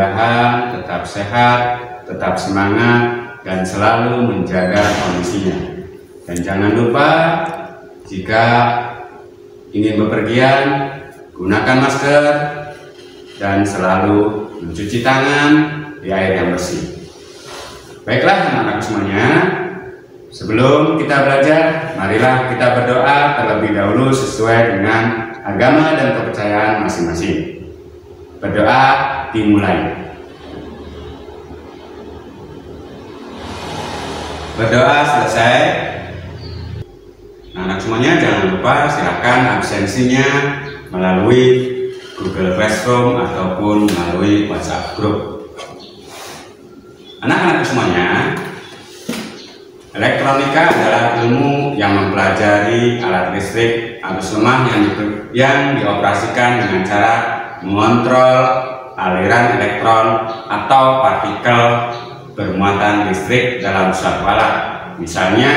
mudah-mudahan tetap sehat, tetap semangat, dan selalu menjaga kondisinya. Dan jangan lupa, jika ingin bepergian, gunakan masker, dan selalu mencuci tangan di air yang bersih. Baiklah anak-anak semuanya, sebelum kita belajar, marilah kita berdoa terlebih dahulu sesuai dengan agama dan kepercayaan masing-masing. Berdoa dimulai. Berdoa selesai. Nah, anak semuanya jangan lupa silakan absensinya melalui Google Classroom ataupun melalui WhatsApp group. Anak-anak semuanya, elektronika adalah ilmu yang mempelajari alat listrik atau lemah yang, di, yang dioperasikan dengan cara mengontrol aliran elektron atau partikel bermuatan listrik dalam suatu alat misalnya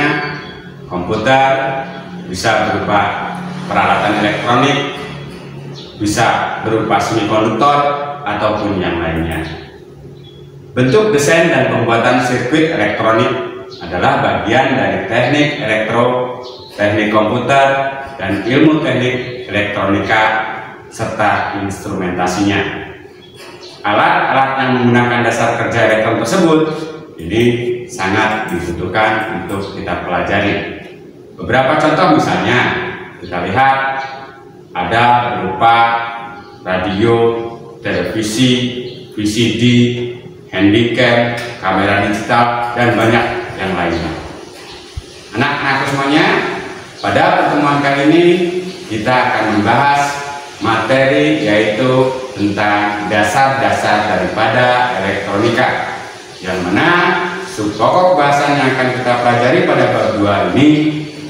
komputer bisa berupa peralatan elektronik bisa berupa semikonduktor ataupun yang lainnya bentuk desain dan pembuatan sirkuit elektronik adalah bagian dari teknik elektro teknik komputer dan ilmu teknik elektronika serta instrumentasinya alat-alat yang menggunakan dasar kerja elektron tersebut ini sangat dibutuhkan untuk kita pelajari. Beberapa contoh misalnya kita lihat ada berupa radio, televisi, VCD, handycam, kamera digital, dan banyak yang lainnya. anak anak semuanya, pada pertemuan kali ini kita akan membahas materi yaitu tentang dasar-dasar daripada elektronika yang mana subpokok bahasan yang akan kita pelajari pada bab 2 ini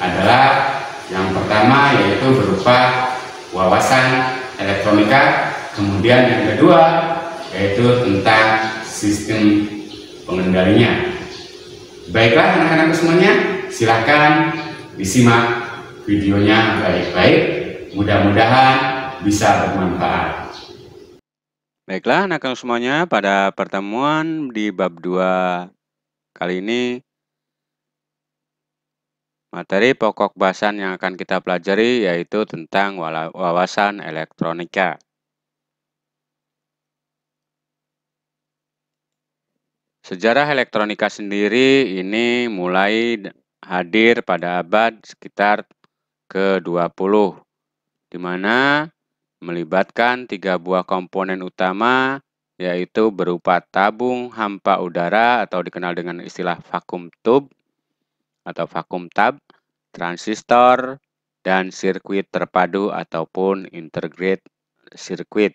adalah yang pertama yaitu berupa wawasan elektronika kemudian yang kedua yaitu tentang sistem pengendalinya baiklah anak anak semuanya silahkan disimak videonya baik-baik mudah-mudahan bisa bermanfaat Baiklah anak semuanya, pada pertemuan di bab 2 kali ini materi pokok bahasan yang akan kita pelajari yaitu tentang wawasan elektronika. Sejarah elektronika sendiri ini mulai hadir pada abad sekitar ke-20 di mana melibatkan tiga buah komponen utama yaitu berupa tabung hampa udara atau dikenal dengan istilah vakum tube atau vakum tab, transistor, dan sirkuit terpadu ataupun integrate circuit.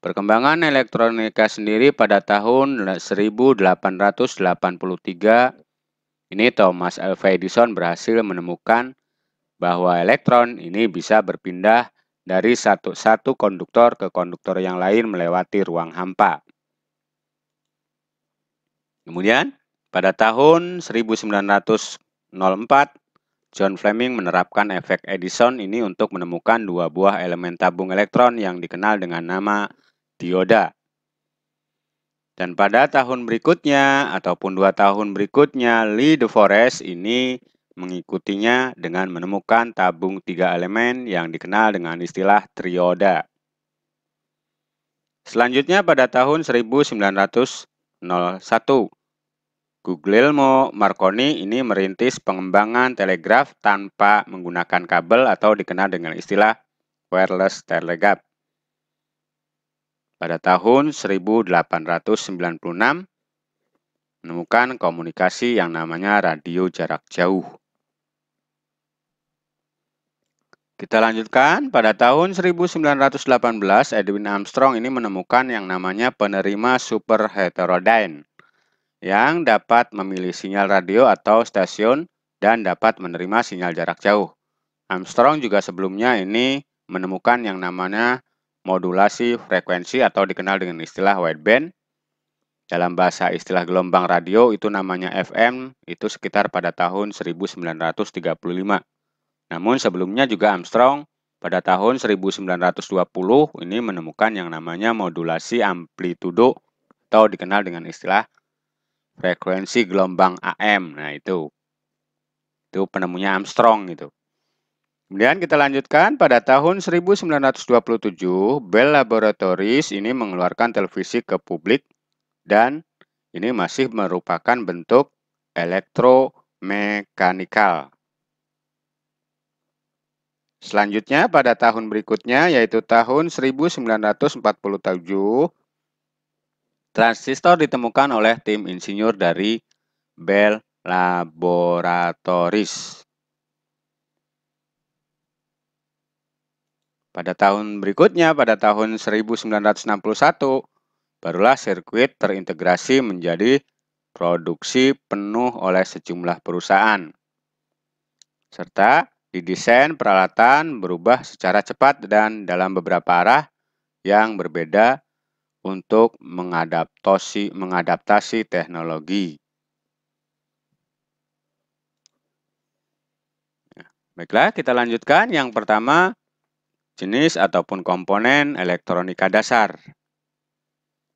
Perkembangan elektronika sendiri pada tahun 1883 ini Thomas Alva Edison berhasil menemukan bahwa elektron ini bisa berpindah dari satu, satu konduktor ke konduktor yang lain melewati ruang hampa. Kemudian, pada tahun 1904, John Fleming menerapkan efek Edison ini untuk menemukan dua buah elemen tabung elektron yang dikenal dengan nama dioda. Dan pada tahun berikutnya, ataupun dua tahun berikutnya, Lee de Forest ini mengikutinya dengan menemukan tabung tiga elemen yang dikenal dengan istilah trioda. Selanjutnya pada tahun 1901, Guglielmo Marconi ini merintis pengembangan telegraf tanpa menggunakan kabel atau dikenal dengan istilah wireless telegraph. Pada tahun 1896 menemukan komunikasi yang namanya radio jarak jauh. Kita lanjutkan, pada tahun 1918 Edwin Armstrong ini menemukan yang namanya penerima super heterodyne yang dapat memilih sinyal radio atau stasiun dan dapat menerima sinyal jarak jauh. Armstrong juga sebelumnya ini menemukan yang namanya modulasi frekuensi atau dikenal dengan istilah wideband. Dalam bahasa istilah gelombang radio itu namanya FM, itu sekitar pada tahun 1935. Namun sebelumnya juga Armstrong pada tahun 1920 ini menemukan yang namanya modulasi amplitudo atau dikenal dengan istilah frekuensi gelombang AM. Nah, itu. Itu penemunya Armstrong gitu. Kemudian kita lanjutkan pada tahun 1927 Bell Laboratories ini mengeluarkan televisi ke publik dan ini masih merupakan bentuk elektromekanikal. Selanjutnya pada tahun berikutnya yaitu tahun 1947 transistor ditemukan oleh tim insinyur dari Bell Laboratories. Pada tahun berikutnya pada tahun 1961 barulah sirkuit terintegrasi menjadi produksi penuh oleh sejumlah perusahaan serta didesain peralatan berubah secara cepat dan dalam beberapa arah yang berbeda untuk mengadaptasi, mengadaptasi teknologi. Ya, baiklah, kita lanjutkan. Yang pertama, jenis ataupun komponen elektronika dasar.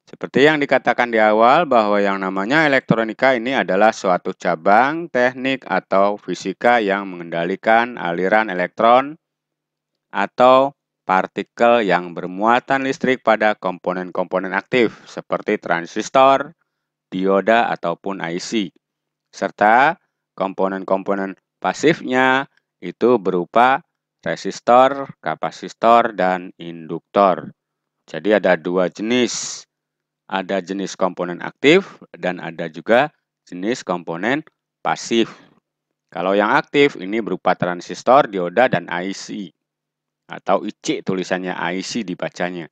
Seperti yang dikatakan di awal bahwa yang namanya elektronika ini adalah suatu cabang, teknik, atau fisika yang mengendalikan aliran elektron atau partikel yang bermuatan listrik pada komponen-komponen aktif seperti transistor, dioda, ataupun IC. Serta komponen-komponen pasifnya itu berupa resistor, kapasitor, dan induktor. Jadi ada dua jenis ada jenis komponen aktif dan ada juga jenis komponen pasif. Kalau yang aktif ini berupa transistor, dioda, dan IC atau IC tulisannya IC dibacanya.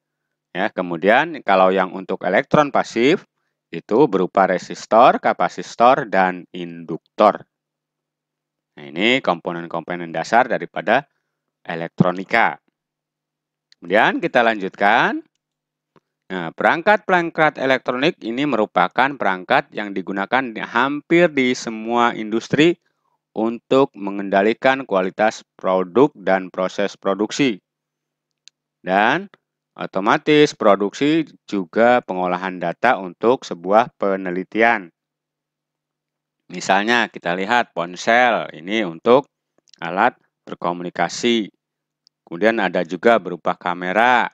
Ya, kemudian kalau yang untuk elektron pasif itu berupa resistor, kapasitor dan induktor. Nah, ini komponen-komponen dasar daripada elektronika. Kemudian kita lanjutkan. Nah, perangkat-perangkat elektronik ini merupakan perangkat yang digunakan hampir di semua industri untuk mengendalikan kualitas produk dan proses produksi. Dan otomatis produksi juga pengolahan data untuk sebuah penelitian. Misalnya kita lihat ponsel ini untuk alat berkomunikasi. Kemudian ada juga berupa kamera,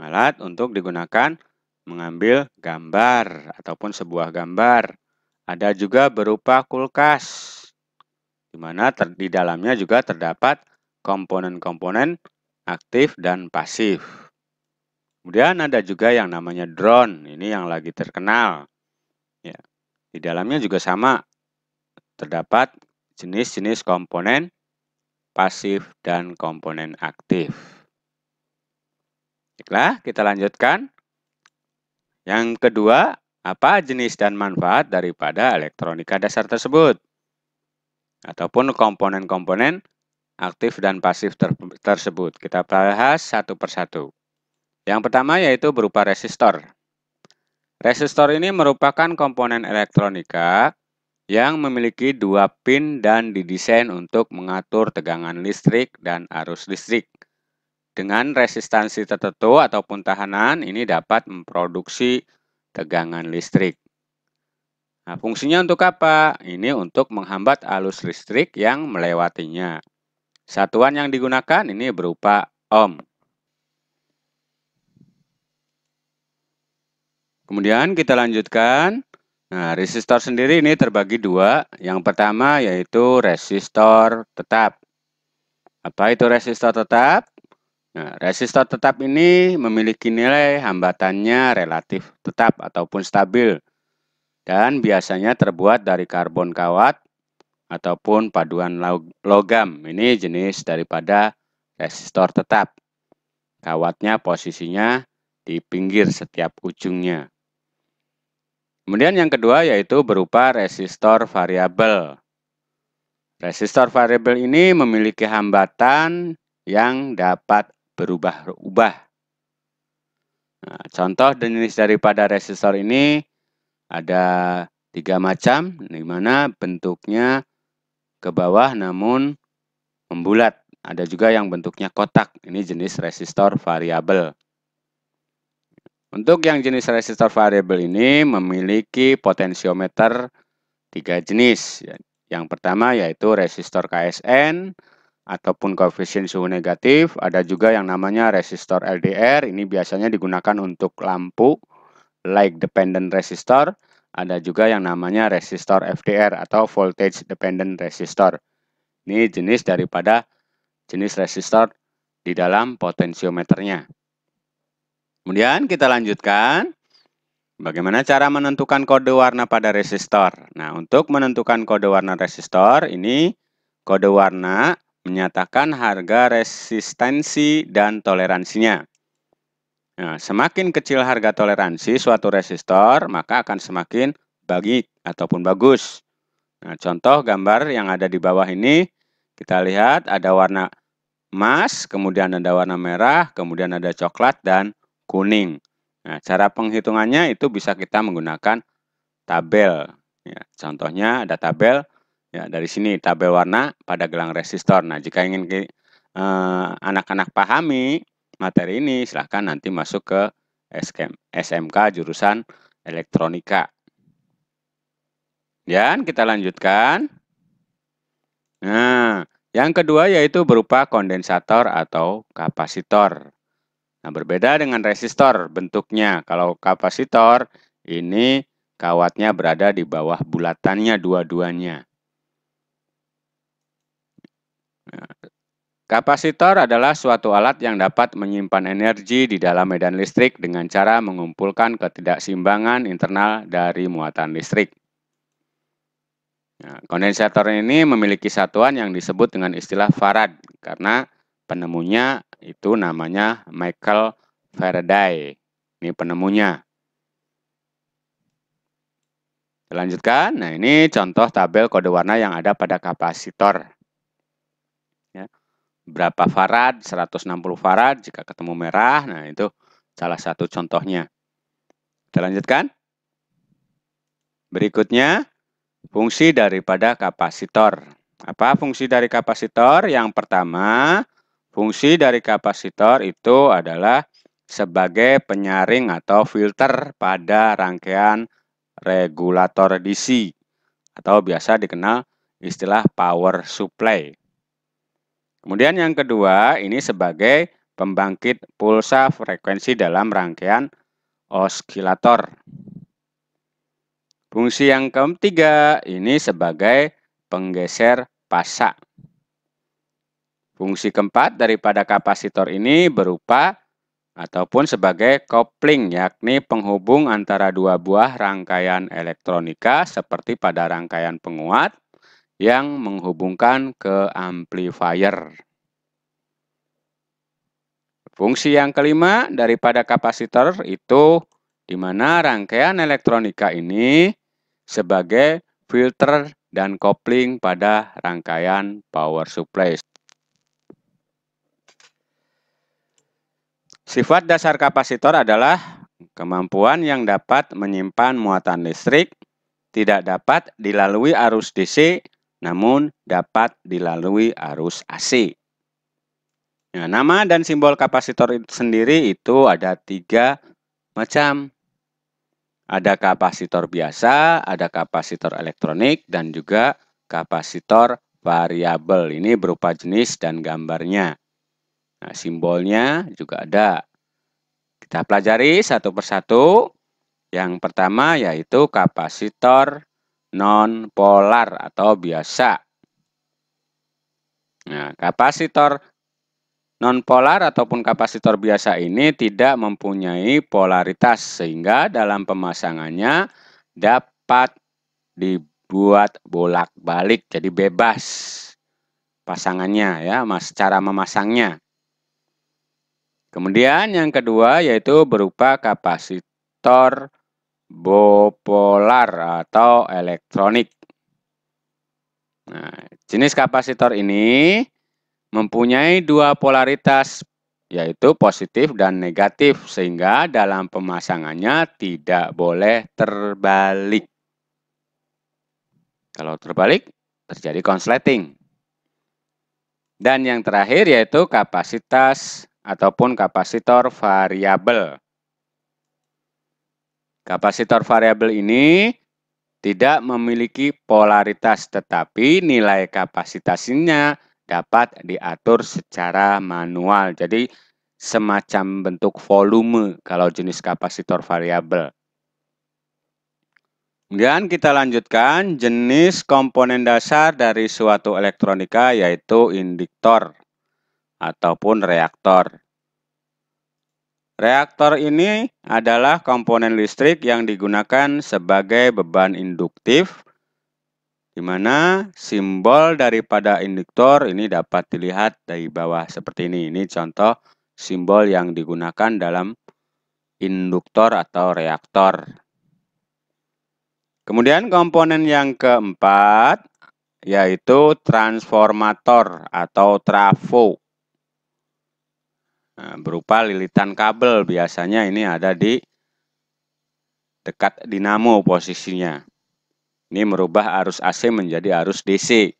Alat untuk digunakan mengambil gambar ataupun sebuah gambar. Ada juga berupa kulkas, di mana di dalamnya juga terdapat komponen-komponen aktif dan pasif. Kemudian ada juga yang namanya drone, ini yang lagi terkenal. Ya. Di dalamnya juga sama, terdapat jenis-jenis komponen pasif dan komponen aktif. Baiklah, kita lanjutkan. Yang kedua, apa jenis dan manfaat daripada elektronika dasar tersebut? Ataupun komponen-komponen aktif dan pasif ter tersebut. Kita bahas satu persatu. Yang pertama yaitu berupa resistor. Resistor ini merupakan komponen elektronika yang memiliki dua pin dan didesain untuk mengatur tegangan listrik dan arus listrik. Dengan resistansi tertentu ataupun tahanan, ini dapat memproduksi tegangan listrik. Nah, fungsinya untuk apa? Ini untuk menghambat alus listrik yang melewatinya. Satuan yang digunakan ini berupa ohm. Kemudian kita lanjutkan. Nah, resistor sendiri ini terbagi dua. Yang pertama yaitu resistor tetap. Apa itu resistor tetap? Nah, resistor tetap ini memiliki nilai hambatannya relatif tetap ataupun stabil dan biasanya terbuat dari karbon kawat ataupun paduan logam. Ini jenis daripada resistor tetap. Kawatnya posisinya di pinggir setiap ujungnya. Kemudian yang kedua yaitu berupa resistor variabel. Resistor variabel ini memiliki hambatan yang dapat berubah-ubah. Nah, contoh jenis daripada resistor ini ada tiga macam, di mana bentuknya ke bawah namun membulat. Ada juga yang bentuknya kotak, ini jenis resistor variabel. Untuk yang jenis resistor variabel ini memiliki potensiometer tiga jenis. Yang pertama yaitu resistor KSN, ataupun koefisien suhu negatif. Ada juga yang namanya resistor LDR. Ini biasanya digunakan untuk lampu light dependent resistor. Ada juga yang namanya resistor FDR atau voltage dependent resistor. Ini jenis daripada jenis resistor di dalam potensiometernya. Kemudian kita lanjutkan. Bagaimana cara menentukan kode warna pada resistor? Nah, untuk menentukan kode warna resistor, ini kode warna menyatakan harga resistensi dan toleransinya. Nah, semakin kecil harga toleransi suatu resistor, maka akan semakin baik ataupun bagus. Nah, contoh gambar yang ada di bawah ini, kita lihat ada warna emas, kemudian ada warna merah, kemudian ada coklat dan kuning. Nah, cara penghitungannya itu bisa kita menggunakan tabel. Ya, contohnya ada tabel Ya, dari sini tabel warna pada gelang resistor. Nah, jika ingin eh, anak-anak eh, pahami materi ini, silahkan nanti masuk ke SKM, SMK jurusan elektronika. Dan kita lanjutkan. Nah, yang kedua yaitu berupa kondensator atau kapasitor. Nah, berbeda dengan resistor bentuknya. Kalau kapasitor ini kawatnya berada di bawah bulatannya dua-duanya. Ya. Kapasitor adalah suatu alat yang dapat menyimpan energi di dalam medan listrik dengan cara mengumpulkan ketidakseimbangan internal dari muatan listrik. Ya, kondensator ini memiliki satuan yang disebut dengan istilah farad karena penemunya itu namanya Michael Faraday. Ini penemunya. Lanjutkan. Nah, ini contoh tabel kode warna yang ada pada kapasitor berapa farad, 160 farad jika ketemu merah. Nah, itu salah satu contohnya. Kita lanjutkan. Berikutnya, fungsi daripada kapasitor. Apa fungsi dari kapasitor? Yang pertama, fungsi dari kapasitor itu adalah sebagai penyaring atau filter pada rangkaian regulator DC atau biasa dikenal istilah power supply. Kemudian yang kedua, ini sebagai pembangkit pulsa frekuensi dalam rangkaian oskilator. Fungsi yang ketiga, ini sebagai penggeser pasa. Fungsi keempat daripada kapasitor ini berupa ataupun sebagai kopling yakni penghubung antara dua buah rangkaian elektronika seperti pada rangkaian penguat yang menghubungkan ke amplifier. Fungsi yang kelima daripada kapasitor itu di mana rangkaian elektronika ini sebagai filter dan kopling pada rangkaian power supply. Sifat dasar kapasitor adalah kemampuan yang dapat menyimpan muatan listrik, tidak dapat dilalui arus DC namun dapat dilalui arus AC. Nah, ya, nama dan simbol kapasitor itu sendiri itu ada tiga macam. Ada kapasitor biasa, ada kapasitor elektronik, dan juga kapasitor variabel. Ini berupa jenis dan gambarnya. Nah, simbolnya juga ada. Kita pelajari satu persatu. Yang pertama yaitu kapasitor nonpolar atau biasa. Nah, kapasitor nonpolar ataupun kapasitor biasa ini tidak mempunyai polaritas sehingga dalam pemasangannya dapat dibuat bolak-balik jadi bebas pasangannya ya, mas cara memasangnya. Kemudian yang kedua yaitu berupa kapasitor bipolar atau elektronik. Nah, jenis kapasitor ini mempunyai dua polaritas yaitu positif dan negatif sehingga dalam pemasangannya tidak boleh terbalik. Kalau terbalik terjadi konsleting. Dan yang terakhir yaitu kapasitas ataupun kapasitor variabel. Kapasitor variabel ini tidak memiliki polaritas tetapi nilai kapasitasnya dapat diatur secara manual. Jadi semacam bentuk volume kalau jenis kapasitor variabel. Kemudian kita lanjutkan jenis komponen dasar dari suatu elektronika yaitu induktor ataupun reaktor. Reaktor ini adalah komponen listrik yang digunakan sebagai beban induktif, di mana simbol daripada induktor ini dapat dilihat dari bawah seperti ini. Ini contoh simbol yang digunakan dalam induktor atau reaktor. Kemudian komponen yang keempat yaitu transformator atau trafo. Eh, berupa lilitan kabel biasanya ini ada di dekat dinamo posisinya. Ini merubah arus AC menjadi arus DC.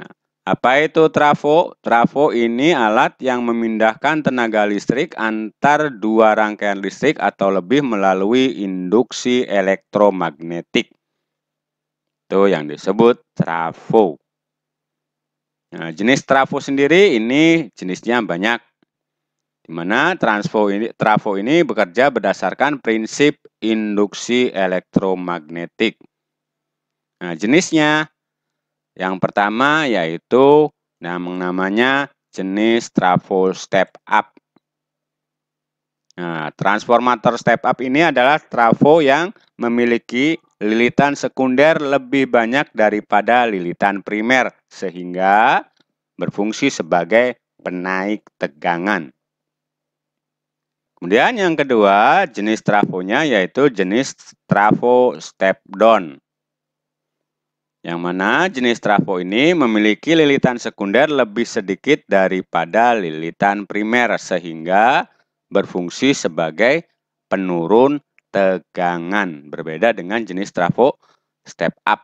Nah, apa itu trafo? Trafo ini alat yang memindahkan tenaga listrik antar dua rangkaian listrik atau lebih melalui induksi elektromagnetik. Itu yang disebut trafo. Nah, jenis trafo sendiri ini jenisnya banyak di mana trafo ini, trafo ini bekerja berdasarkan prinsip induksi elektromagnetik. Nah, jenisnya yang pertama yaitu yang namanya jenis trafo step up. Nah, transformator step up ini adalah trafo yang memiliki lilitan sekunder lebih banyak daripada lilitan primer sehingga berfungsi sebagai penaik tegangan. Kemudian yang kedua, jenis trafonya yaitu jenis trafo step down. Yang mana jenis trafo ini memiliki lilitan sekunder lebih sedikit daripada lilitan primer sehingga berfungsi sebagai penurun tegangan. Berbeda dengan jenis trafo step up.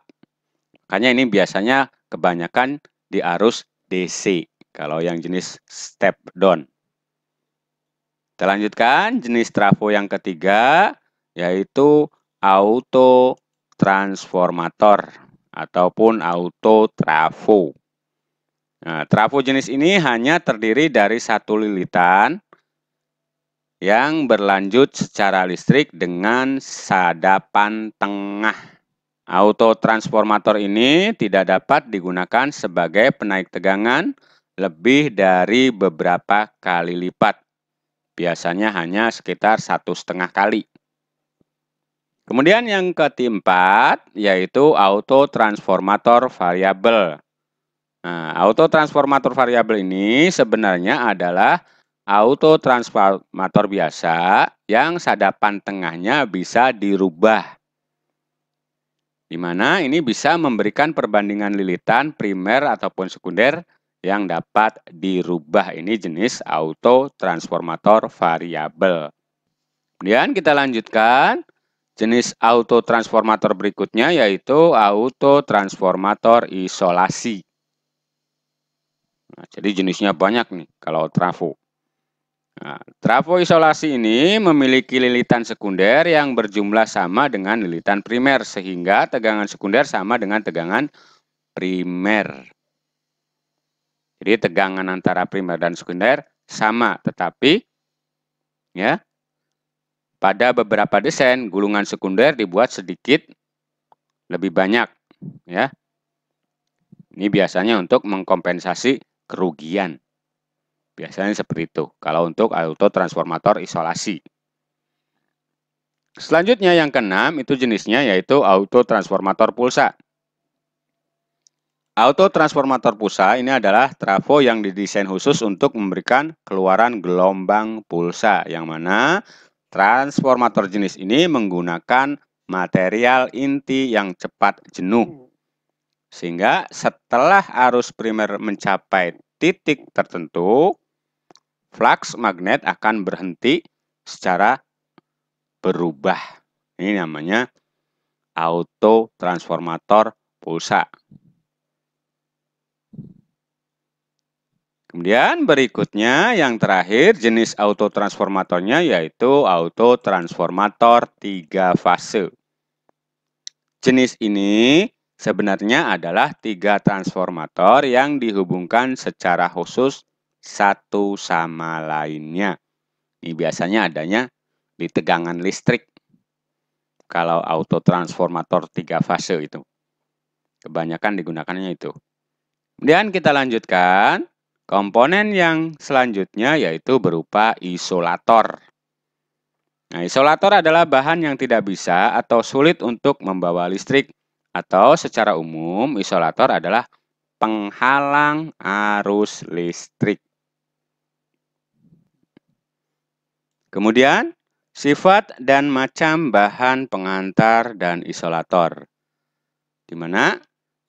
Makanya ini biasanya kebanyakan di arus DC. Kalau yang jenis step down. Kita lanjutkan jenis trafo yang ketiga yaitu auto transformator ataupun auto trafo. Nah, trafo jenis ini hanya terdiri dari satu lilitan yang berlanjut secara listrik dengan sadapan tengah. Auto transformator ini tidak dapat digunakan sebagai penaik tegangan lebih dari beberapa kali lipat biasanya hanya sekitar satu setengah kali. Kemudian yang keempat yaitu auto transformator variabel. Nah, auto transformator variabel ini sebenarnya adalah auto transformator biasa yang sadapan tengahnya bisa dirubah. Di mana ini bisa memberikan perbandingan lilitan primer ataupun sekunder yang dapat dirubah. Ini jenis auto transformator variabel. Kemudian kita lanjutkan jenis auto transformator berikutnya yaitu auto transformator isolasi. Nah, jadi jenisnya banyak nih kalau trafo. Nah, trafo isolasi ini memiliki lilitan sekunder yang berjumlah sama dengan lilitan primer sehingga tegangan sekunder sama dengan tegangan primer. Jadi tegangan antara primer dan sekunder sama, tetapi ya pada beberapa desain gulungan sekunder dibuat sedikit lebih banyak ya. Ini biasanya untuk mengkompensasi kerugian. Biasanya seperti itu. Kalau untuk auto transformator isolasi. Selanjutnya yang keenam itu jenisnya yaitu auto transformator pulsa. Auto transformator pulsa ini adalah trafo yang didesain khusus untuk memberikan keluaran gelombang pulsa, yang mana transformator jenis ini menggunakan material inti yang cepat jenuh. Sehingga setelah arus primer mencapai titik tertentu, flux magnet akan berhenti secara berubah. Ini namanya auto transformator pulsa. Kemudian berikutnya yang terakhir jenis autotransformatornya yaitu autotransformator tiga fase. Jenis ini sebenarnya adalah tiga transformator yang dihubungkan secara khusus satu sama lainnya. Ini biasanya adanya di tegangan listrik kalau autotransformator tiga fase itu. Kebanyakan digunakannya itu. Kemudian kita lanjutkan. Komponen yang selanjutnya yaitu berupa isolator. Nah, isolator adalah bahan yang tidak bisa atau sulit untuk membawa listrik atau secara umum isolator adalah penghalang arus listrik. Kemudian, sifat dan macam bahan pengantar dan isolator. Di mana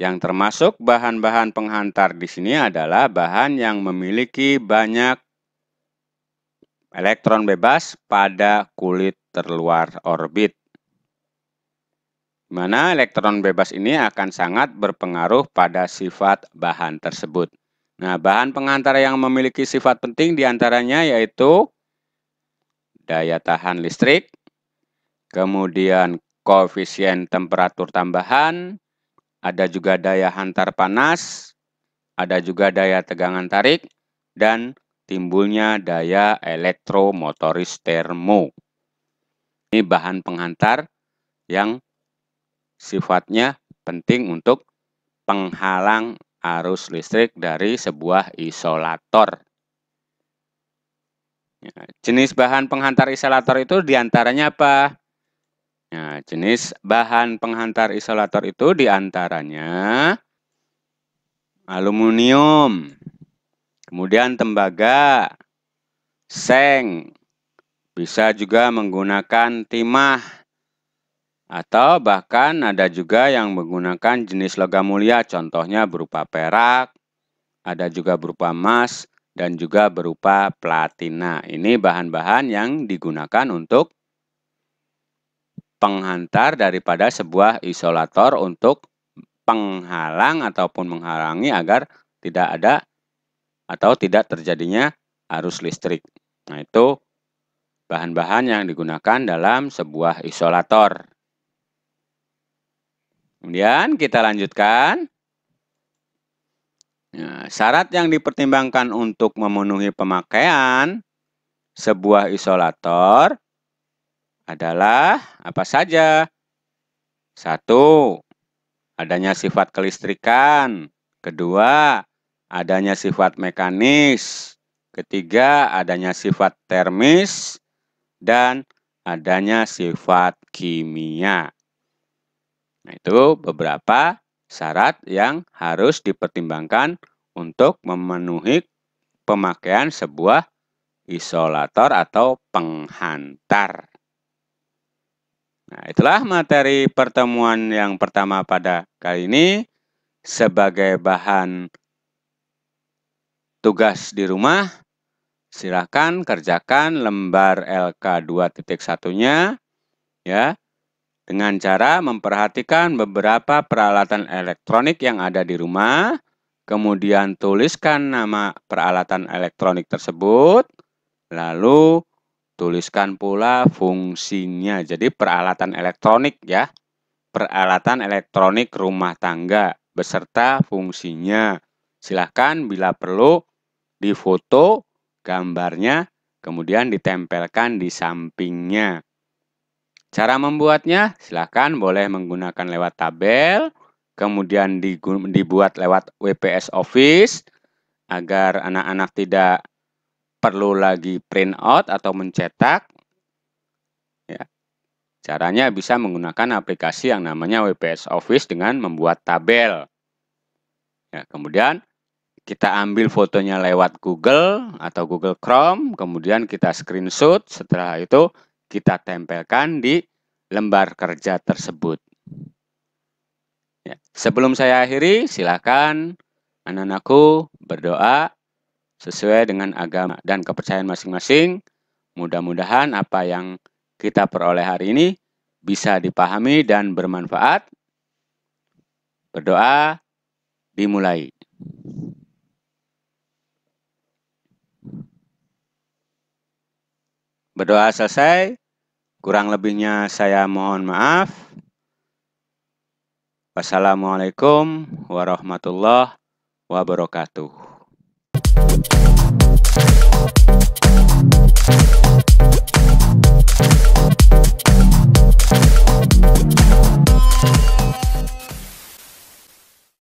yang termasuk bahan-bahan penghantar di sini adalah bahan yang memiliki banyak elektron bebas pada kulit terluar orbit. Mana elektron bebas ini akan sangat berpengaruh pada sifat bahan tersebut. Nah, bahan penghantar yang memiliki sifat penting diantaranya yaitu daya tahan listrik, kemudian koefisien temperatur tambahan, ada juga daya hantar panas, ada juga daya tegangan tarik, dan timbulnya daya elektromotoris termo. Ini bahan penghantar yang sifatnya penting untuk penghalang arus listrik dari sebuah isolator. Ya, jenis bahan penghantar isolator itu diantaranya apa? Nah, jenis bahan penghantar isolator itu diantaranya aluminium, kemudian tembaga, seng, bisa juga menggunakan timah, atau bahkan ada juga yang menggunakan jenis logam mulia, contohnya berupa perak, ada juga berupa emas, dan juga berupa platina. Ini bahan-bahan yang digunakan untuk penghantar daripada sebuah isolator untuk penghalang ataupun menghalangi agar tidak ada atau tidak terjadinya arus listrik. Nah, itu bahan-bahan yang digunakan dalam sebuah isolator. Kemudian kita lanjutkan. Nah, syarat yang dipertimbangkan untuk memenuhi pemakaian sebuah isolator adalah apa saja? Satu, adanya sifat kelistrikan. Kedua, adanya sifat mekanis. Ketiga, adanya sifat termis. Dan adanya sifat kimia. Nah, itu beberapa syarat yang harus dipertimbangkan untuk memenuhi pemakaian sebuah isolator atau penghantar. Nah, itulah materi pertemuan yang pertama pada kali ini sebagai bahan tugas di rumah. Silakan kerjakan lembar LK 2.1-nya ya dengan cara memperhatikan beberapa peralatan elektronik yang ada di rumah, kemudian tuliskan nama peralatan elektronik tersebut, lalu Tuliskan pula fungsinya. Jadi peralatan elektronik ya. Peralatan elektronik rumah tangga beserta fungsinya. Silahkan bila perlu difoto gambarnya kemudian ditempelkan di sampingnya. Cara membuatnya silahkan boleh menggunakan lewat tabel, kemudian dibuat lewat WPS Office agar anak-anak tidak perlu lagi print out atau mencetak, ya, caranya bisa menggunakan aplikasi yang namanya WPS Office dengan membuat tabel. Ya, kemudian kita ambil fotonya lewat Google atau Google Chrome, kemudian kita screenshot, setelah itu kita tempelkan di lembar kerja tersebut. Ya. Sebelum saya akhiri, silakan anak-anakku berdoa sesuai dengan agama dan kepercayaan masing-masing. Mudah-mudahan apa yang kita peroleh hari ini bisa dipahami dan bermanfaat. Berdoa dimulai. Berdoa selesai. Kurang lebihnya saya mohon maaf. Wassalamualaikum warahmatullahi wabarakatuh. Yeah.